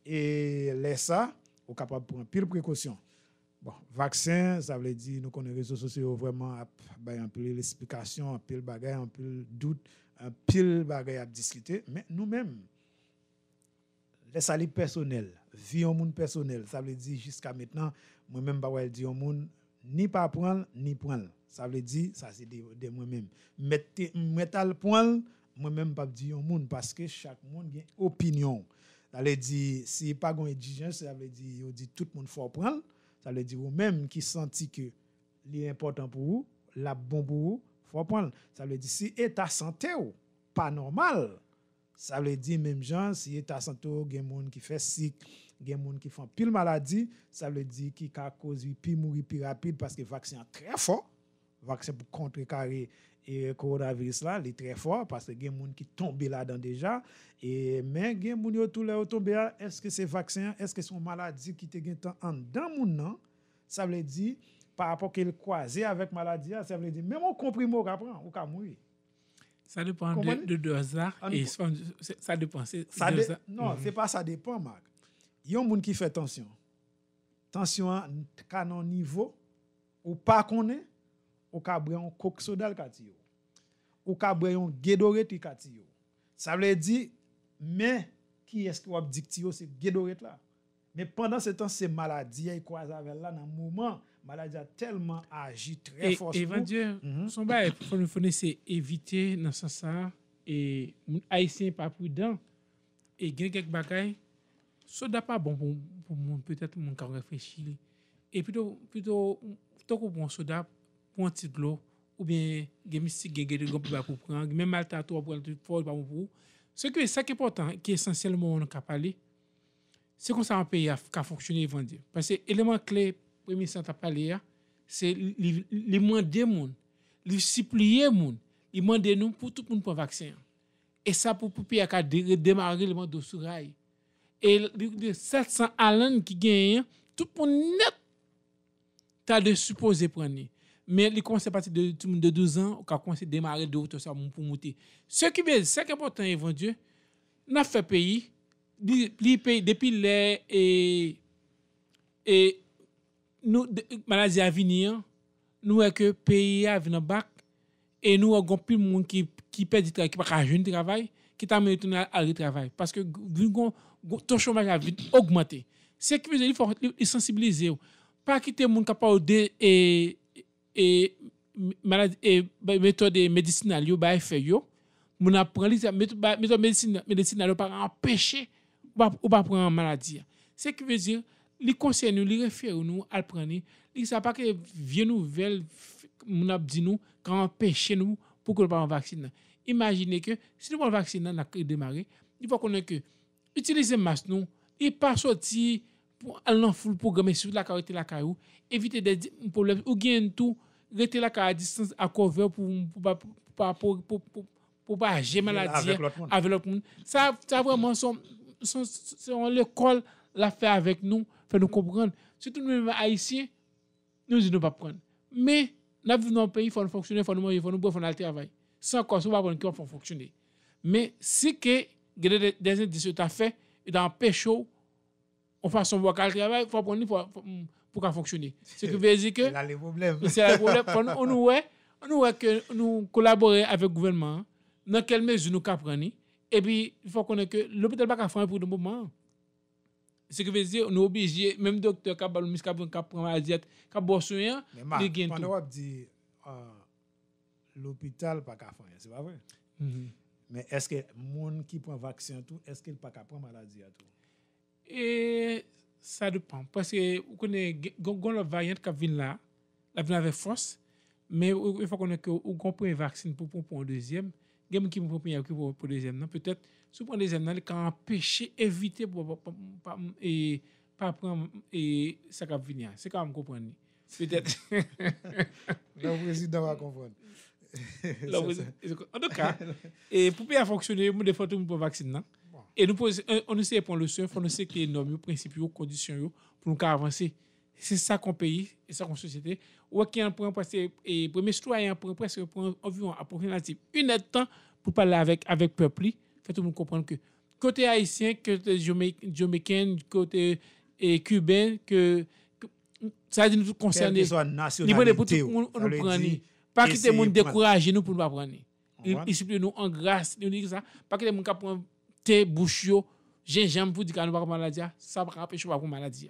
A: et laisse ça au capable prendre pile précaution Bon, vaccin, ça veut dire nous connaissons les réseaux sociaux vraiment, a ben, un peu l'explication, un peu le bagage, un peu doute, un pile bagay à discuter, mais nous-mêmes, les salis personnels, vie en monde personnel, ça veut dire jusqu'à maintenant, moi-même, je dire au monde, ni pas prendre, ni prendre. Ça veut dire, ça c'est de, moi-même. Mettez le point, moi-même, pas dire au monde, parce que chaque monde a une opinion. Ça veut dire, si pas une exigence, ça veut dire, dit tout le monde faut prendre. Ça veut dire, vous-même qui sentez que important pour vous, la bon pour vous, faut prendre. Ça veut dire, si état santé ou pas normal, ça veut dire, même gens, si état santé ou, il y a des gens qui fait sick, il y des gens qui font pile maladie, ça veut dire qui a causé pi mourir plus rapide parce que vaccin très fort. vaccin pour contrecarrer et eh, coronavirus là, il est très fort parce que y a des gens qui tombent là-dedans déjà. Et, mais il y a des gens qui sont est-ce que c'est vaccin, est-ce que c'est une maladie qui est en dans ou non? Ça veut dire, par rapport qu'il croisé avec maladie, ça veut dire même on comprimé on prend, on peut
B: Ça dépend de, deux arts. et
A: ça dépend. Ça non, mhm. c'est pas ça dépend, Marc. Il y a un monde qui fait tension. Tension à un niveau ou pas qu'on est, ou qu'à un coq sodal, ou qu'à un guédoret, Ça veut dire, mais qui est-ce qu'on dit c'est guédoré là. Mais pendant ce temps, c'est maladie il croise avec là dans le moment maladie a tellement agi très fort. Et vendu,
B: mhm. son bail, il faut c'est éviter dans ce sens et haïtien Haïtiens pas prudent et gagner quelques bagailles, ce n'est pas bon pour, peut-être mon cas réfléchi. Et plutôt, plutôt, plutôt que bon soda, pour un petit de l'eau, ou bien, il mystique, a des gommes pour prendre, même mal tatouage pour prendre, pour pas pour Ce qui est ça qui est important, qui est essentiellement on a parlé, c'est qu'on ça un pays qui a fonctionné, Parce que l'élément clé premier ministre a parlé, hein, c'est les demander monde, les supplier monde. il demander nous pour tout le monde pour vaccin. Et ça pour pays a démarrer le monde sous rail. Et les 700 alans qui gagnent, tout le monde net t'as de supposé prendre. Mais les conseils partir de tout de 12 ans, on a à démarrer de haut ça pour monter. Ce qui est, c'est qui est important, évangile, hein, Dieu, n'a fait pays, depuis les et, et nous, maladie à venir, nous est que pays à venir en bac, et nous avons plus de monde qui, qui perd du travail, qui n'a pas du travail, qui t'a retourné à le travail. Parce que nous ton chômage a vite augmenté. C'est que il faut les sensibiliser. Pas quitter les gens qui de et, et, maladie, et ben, méthode médicinale, yo, bah, fait, yo. Mon apprend les ben, méthodes médicinales, médecine, pas empêcher ou pas prendre maladie. C'est que veut dire, les conseils nous réfèrent nous à prendre il ça pas que vie nouvelle m'a dit nous quand empêcher nous pour pas vaccin imaginez que si le vaccin a démarré il faut qu'on ait que utiliser masque et il pas sortir pour en foule programmer sur la et la caillou éviter des problèmes ou gien tout rester la distance à couvert pour ne pas agir maladie avec le monde ça ça vraiment son son son l'a fait avec nous, fait nous comprendre. Surtout nous-mêmes haïtiens, nous ne nous pas prendre. Mais, nous vivons dans un pays, il faut fonctionner, il faut nous manger, il faut nous boire, il faut nous travailler. Sans quoi, nous ne pouvons pas fonctionner. Mais si que des indices sont faits, et dans pécho, on son de travail, il faut prendre mm, pour, pour, pour fonctionner. Ce qui veut dire que. C'est là problème. C'est problème. on nous est, on nous que nous collaborer avec le gouvernement, dans quelle mesure nous capons, et puis il faut qu'on ait que l'hôpital pas faire pour le moment. Ce qui veut dire, est obligé, même docteur qui a la qui a
A: dit euh, l'hôpital pas c'est pas vrai. Mhm. Mais est-ce que les gens qui vaccin, tout, est-ce qu'il pas maladie à
B: Et ça dépend. Parce que vous la variante vient là, elle vient avec force, mais il faut qu'on un vaccin pour prendre un deuxième. Gèm ki moun pou pèche akou pou dezen nan. Pe tèt, sou pou an dezen nan, lè ka an pèche evite pou pa prèm e, e sakap vinyan. Se ka an moun kou prèm ni. E, pe tèt. Nan moun prezid nan moun akou prèm ni. An do ka, pou pè a fonksyonè, moun defante moun pou vaksin nan. E nou se yè pon lè sè, fò nou se ki yè norm yo, prinsip yo, kondisyon yo, pou nou ka avansè. c'est ça qu'on paye et ça qu'on société. Ou qui en prend presque, et premier citoyen prend presque environ approximativement une heure de temps pour parler avec, avec peuple, fait tout le monde comprendre que côté haïtien, côté jamaïcain, côté et cubain, que, que ça nous concerner. Niveau de pour tout on nous prend. Pas que le monde décourage nous pour nous prendre. Il supplie nous en grâce, nous dit ça. Pas que les monde qui prend thé, bouchio, gingembre pour dire qu'on pas maladie, ça va empêcher pas pour maladie.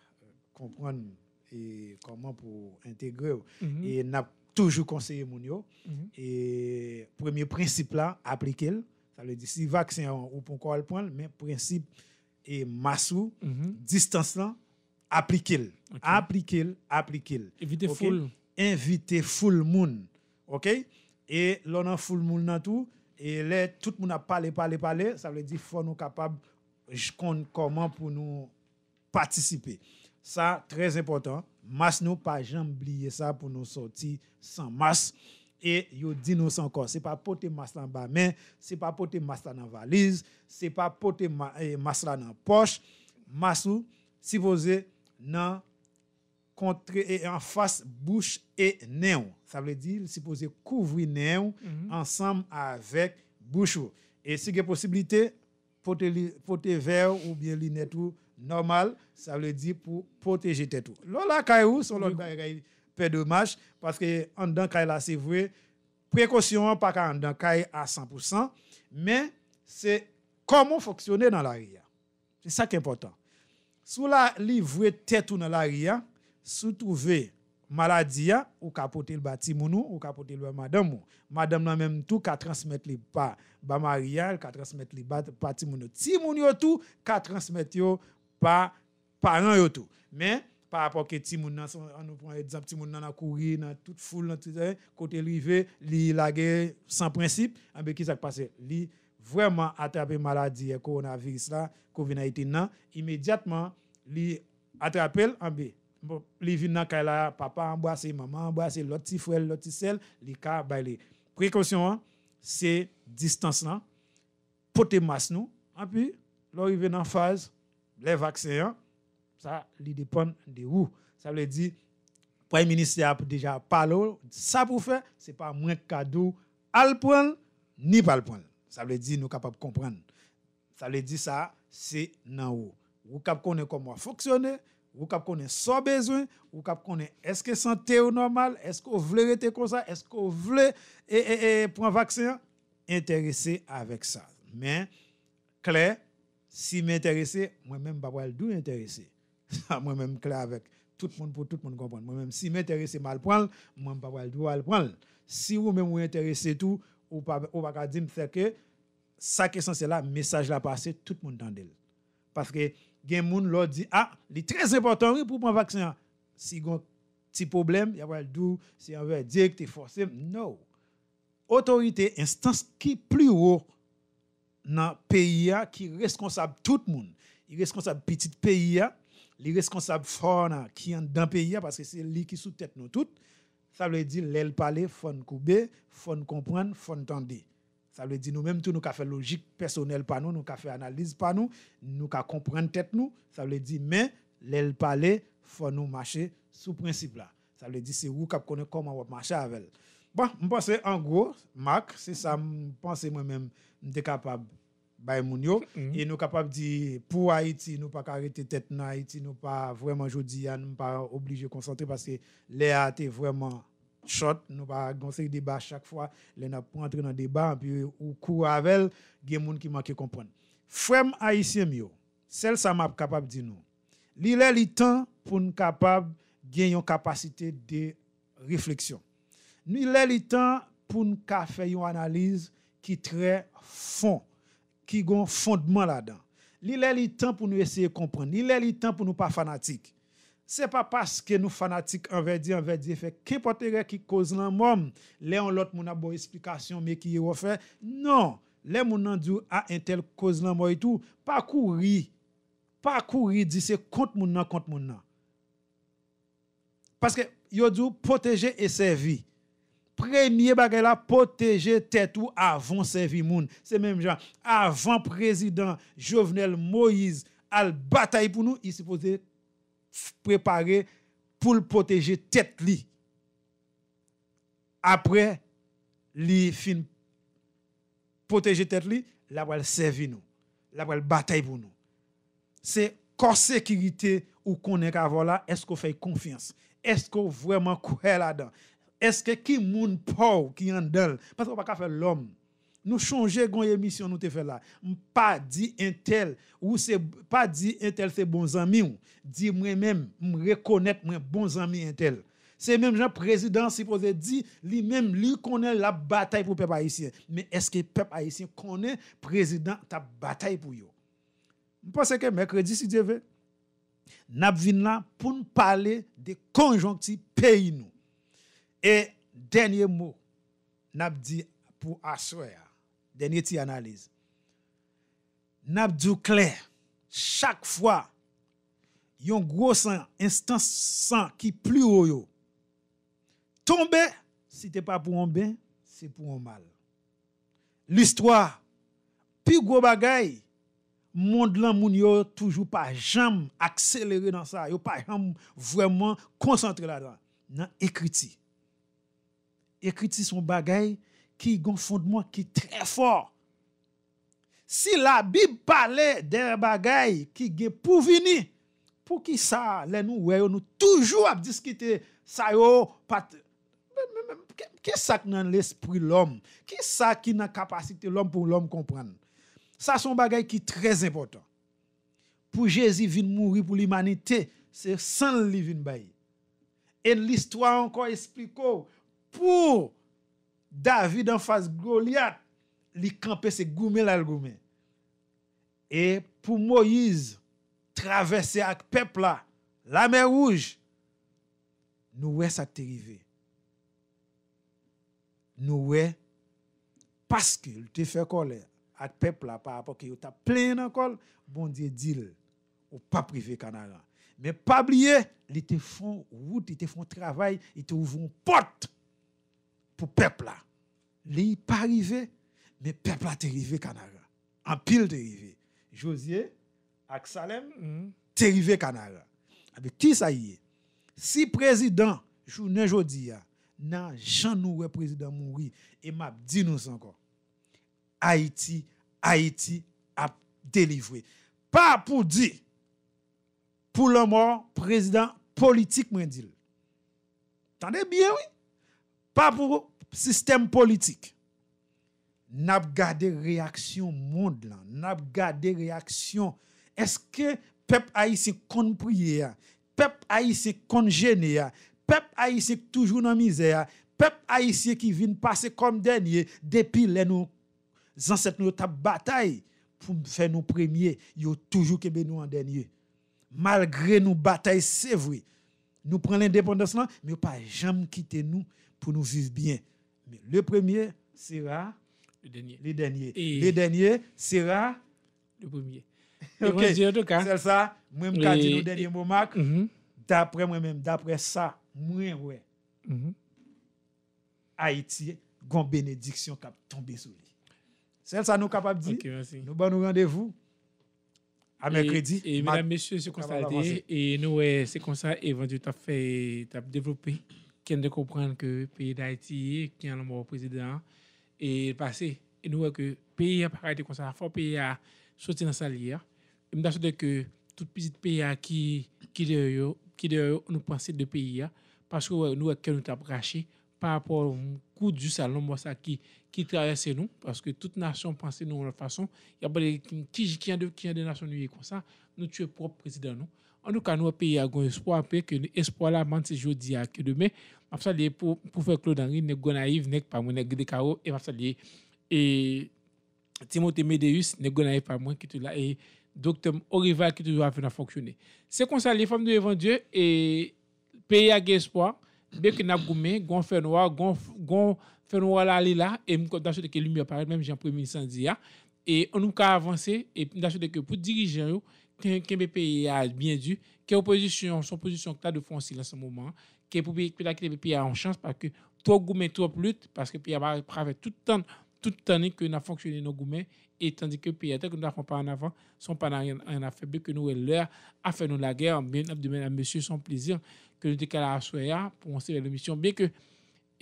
A: comprendre et comment pour intégrer. Mhm. Et n'a toujours conseillé mon yo. Mhm. Et premier principe là, appliquer. Ça veut dire si vaccin ou pour encore le point, mais principe et masse mhm. distance là, appliquer. Appliquer, appliquer. Éviter okay? foule. Inviter full moon. OK Et l'on a full moon dans tout et là tout le monde a parlé parlé parlé, ça veut dire faut nous capable comment pour nous participer. Ça, très important. Mas nous, pas jamais oublier ça pour nous sortir sans masque. Et yo dit nous encore, n'est pas porter masque en bas main, n'est pas porter masque dans valise, n'est pas porter masque eh, dans poche. Masse si vous êtes contre et eh, en face bouche et nez. Ça veut dire supposé couvrir nez mm-hmm. ensemble avec bouche. Et si vous avez possibilité, porter verre ou bien lunettes ou normal, ça veut dire pour protéger tes tout. Lola Kayou, son l'autre bagaille, paix de parce que en dedans là, c'est vrai, précaution, pas qu'en dedans à 100%, mais c'est comment fonctionner dans la ria C'est ça qui est important. Sous la livrer tête tout dans ria sous trouver maladie ou capoter le bâtiment ou capoter le madame madame nan même tout ka transmettre les pas ba maria ka transmettre les bâtiment ti moun yo tout ka transmettre yo pas parents et tout. Mais par rapport que petit moun nan on nous prend exemple ti moun nan a courir dans toute foule côté li sans principe, Qu'est-ce qui s'est passé, li vraiment attrapé maladie eh, coronavirus là, COVID-19 immédiatement li attrapé en Li vin nan papa embrasse, maman, embrasse, l'autre petit frère, l'autre sel, li ka baile. Précaution hein, c'est distance là. Hein. Porter masque nous, en puis l'arrivée dans phase les vaccins, ça, dépend de où. Ça veut dire, le Premier ministre a déjà parlé, ça pour faire, ce n'est pas moins cadeau à le prendre, ni pas le prendre. Ça veut dire, nous sommes capables de comprendre. Ça veut dire, ça, c'est dans Où Vous capable comment fonctionner, vous cap connaît sans besoin, vous cap qu'on est-ce que santé ou normal, est-ce que vous voulez être comme ça, est-ce que vous voulez et, et, vaccin, intéressé avec ça. Mais clair, si m'intéresser, moi-même, pas le d'intéresser ça moi-même, clair avec tout le monde pour tout le monde comprendre. Moi-même, si m'intéresser mal prendre, moi pas le d'où le Si vous-même vous intéressez tout, ou pas, ou pas dire que ça qui est là, message là passé, tout le monde elle. Parce que, gen moun leur dit, ah, c'est très important pour prendre vaccin. Si vous petit problème, il y a d'où, si on veut dire que forcé, non. Autorité, instance qui plus haut dans pays qui est responsable tout le monde. Il est responsable petit pays, il est responsable fort qui est dans pays parce que c'est lui qui sous tête nous toutes. Ça veut dire que l'aile parler, faut couper, faut comprendre, faut entendre. Ça veut dire nous-mêmes nous avons fait logique personnelle nous, nous avons fait analyse par nous, nous compris comprendre tête Ça veut dire mais l'aile parler, faut nous marcher sous principe là. Ça veut dire que c'est vous qui connaissez comment on marcher avec. Bon, je pense en gros, Marc, c'est ça, je pense moi-même, je suis capable de mon yo. Mhm. Et nous capable de dire, pour Haïti, nous pas arrêter tête dans Haïti, nous pas vraiment aujourd'hui, nous pas obligé de concentrer parce que l'air était vraiment chot, nous pas le débat chaque fois, les n'a pas entrer dans débat, puis au cours avec, il y a des gens qui manquent comprendre. Frère haïtien, celle ça m'a capable de dire nous. Il est temps pour nous capable gagner une capacité de réflexion. Ni lè li tan pou nou ka fè yon analize ki tre fon, ki gon fondman la dan. Li lè li tan pou nou esye kompren. Li lè li tan pou nou pa fanatik. Se pa paske nou fanatik anve di, anve di, fe ke potere ki koz lan mom, le on lot moun a bon esplikasyon me ki yon wò fè. Non, le moun nan di ou a entel koz lan mò itou, pa kou ri, pa kou ri di se kont moun nan, kont moun nan. Paske yo di ou poteje e sevi. premier bagay là, protéger tête ou avant servir moun. C'est même genre avant président Jovenel Moïse al bataille pour nous, il supposé préparer pour le protéger tête li. Après li fin protéger tête li, la va nous. La va bataille pour nous. C'est corps sécurité ou qu'on est là, est-ce qu'on fait confiance? Est-ce qu'on vraiment croit là-dedans? Est-ce que ki moun qui ki Parce parce qu'on va pas faire l'homme. Nous changer gon émission nous te fait là. Pas dit tel ou c'est pas dit intel c'est bons amis ou dit moi-même reconnaître moi bons amis tel. C'est même Jean président supposé dit lui-même lui connaît la bataille pour peuple haïtien. Mais est-ce que peuple haïtien connaît président ta bataille pour yo? Je pense que mercredi si Dieu veut n'a là pour nous parler des conjonctifs pays nous. E denye mou, nap di pou aswaya, denye ti analize, nap di ou kler, chak fwa, yon grosan, instan san ki pli ou yo, tombe, si te pa pou yon ben, si pou yon mal. L'istwa, pi gwo bagay, mond lan moun yo toujou pa jam akselere dan sa, yo pa jam vweman konsantre la dan, nan ekriti, écriture son bagaille qui ont un fondement qui très fort. Si la Bible parlait des bagailles qui sont pour venir, pour qui ça, les nous, nous toujours à discuter ça, yo, pas Qu'est-ce ça qui dans l'esprit l'homme? Qu'est-ce ça qui dans la capacité l'homme pour l'homme comprendre? Ça, c'est un bagage qui très important. Pour Jésus, vient mourir pour l'humanité, c'est sans lui vient Et l'histoire encore explique oh, pour David en face Goliath, il campait ses goumé là Et pour Moïse traverser avec peuple la mer rouge, nous ouais ça arrivé. Nous ouais parce qu'il te fait colère avec peuple là par rapport qu'il t'a plein encore, bon Dieu dit ou pas privé Canara. Mais pas oublier, ils te font route, ils te font travail, ils te ouvrent porte pour peuple là. Li pas arrivé, mais peuple a arrivé Canada. En pile arrivé. Josier, Axalem, Salem, mm. Mm-hmm. arrivé Canara. Avec qui ça y est Si président journée jodi a nan Jean le président mourir. et m'a dit nous encore. Haïti, Haïti a délivré. Pas pour dire pour le mort président politique moi attendez bien oui. Pas pour système politique, n'a gardé réaction monde là, n'a gardé réaction. Est-ce que peuple haïtien kon prier, peuple haïtien kon gêner, peuple haïtien toujours dans misère, peuple haïtien qui vient passer comme dernier depuis les nous ancêtres nous bataille pour faire nous premiers, yo toujours que nous en dernier. Malgré nos batailles, c'est vrai. Nous prenons l'indépendance là, mais pas jamais quitter nous pour nous vivre bien le premier sera le dernier. Le dernier, le dernier sera le premier. ok, c'est ça. Moi, je dis le dernier mot, Marc. Mm-hmm. D'après moi-même, d'après ça, moi, ouais. Mm-hmm. Haïti, gon bénédiction qui a tombé sur lui. C'est ça nous capables de dire. nous bon rendez-vous à mercredi. Et, et mesdames, messieurs, c'est comme ça.
B: Et nous, c'est comme ça. Et vendu, tu as développé qui de comprendre que le pays d'Haïti, qui a un président, est passé. Et nous que le pays a arrêté comme ça, le pays a sauté dans sa lire. Et nous dit que tout petit pays qui, qui qui nous pensait de pays, parce que nous que nous avons braché par rapport au coup du salon ça qui, qui nous, parce que toute nation pense nous de la façon. Il y a pas qui, qui, qui, qui, a des nations comme ça, nous tuons le propre président. Nous. En tout cas, nous, pays, un espoir, que l'espoir là, à que demain, pour faire Claude Henry, ne pas pas de et et Timothée Medeus, ne pas et docteur Orival qui toujours a fonctionner. C'est comme ça, les femmes de l'évangile, et pays a un espoir, bien que fait noir là, là, et que même un premier et on nous a avancé, et que pour diriger, qu'un est a bien dû, que opposition, son position que tu de fond en ce moment, que pour le a une chance parce que trop gourmet, trop lutte, parce que le a tout le temps, toute le temps que nous avons fonctionné nos gourmets, et tandis que le pays que nous n'avons pas en avant, sont pas en affaibli, que nous e l'heure à faire nous la guerre, bien à monsieur son plaisir, que nous décalons à Soya pour faire l'émission, bien que.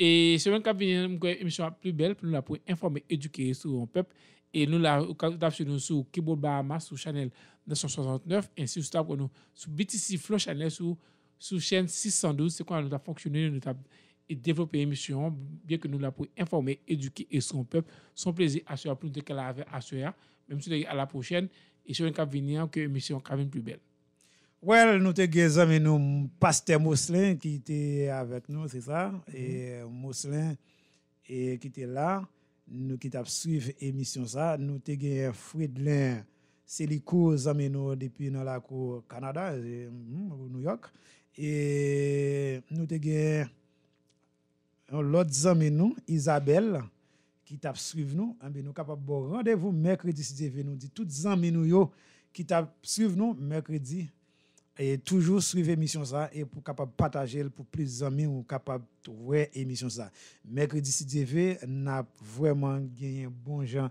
B: Et ce même une l'émission la plus belle pour nous informer, éduquer sur le peuple et nous la tape sur nous sur Kibo Bahamas sur Chanel 969 ainsi sur tape nous sur BTC Flow Chanel sur sur chaîne 612 c'est quoi nous a fonctionné nous avons développé émission bien que nous la pour informer éduquer et son peuple son plaisir à ce plus de qu'elle avait à ce hein. même si à la prochaine et sur un cap venir que émission quand plus belle
A: Well, nous avons un nous, Pasteur Moslin qui était avec nous, c'est ça, et mm-hmm. Moslin et qui était là. Nou ki tap suiv emisyon sa. Nou te gen Fredlin Seliko zamen nou depi nan la kou Kanada, e, hmm, ou New York. E nou te gen lout zamen nou, Isabelle, ki tap suiv nou. Ambe nou kapap bon randevou mèkredi si devè nou di tout zamen nou yo ki tap suiv nou mèkredi et toujours suivre l'émission ça et pour capable partager pour plus d'amis ou capable de trouver l'émission ça. Mercredi 6 TV, n'a vraiment gagné bon gens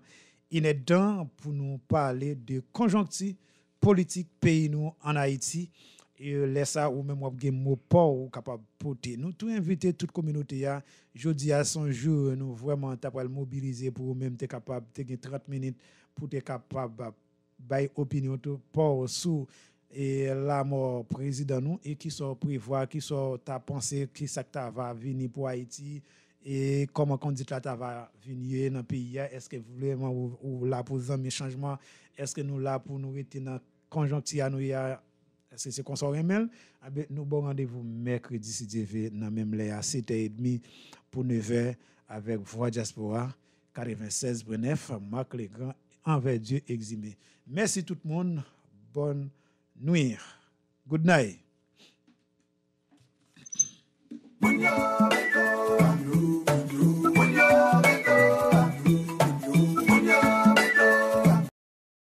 A: temps pour nous parler de conjoncture politique pays nous en Haïti et laisse ça ou même un mot pas ou capable porter nous tout inviter toute communauté à jeudi à son jour nous vraiment t'appral mobiliser pour même être capable de 30 minutes pour être capable bail opinion tout sous et la mort président nous et qui sont prévoir qui sont ta pensée qui ça que va venir pour Haïti et comment qu'on dit là ta va venir dans le pays est-ce que vous voulez ou, ou là pour un changement est-ce que nous là pour nous rester dans conjoncture nous est-ce que c'est qu'on s'en remet ah ben, nous bon rendez-vous mercredi 6 veut dans même les à 7h30 pour 9h avec Voix Diaspora 96.9 Marc Legrand envers Dieu eximé merci tout le monde bonne nuire. Good night.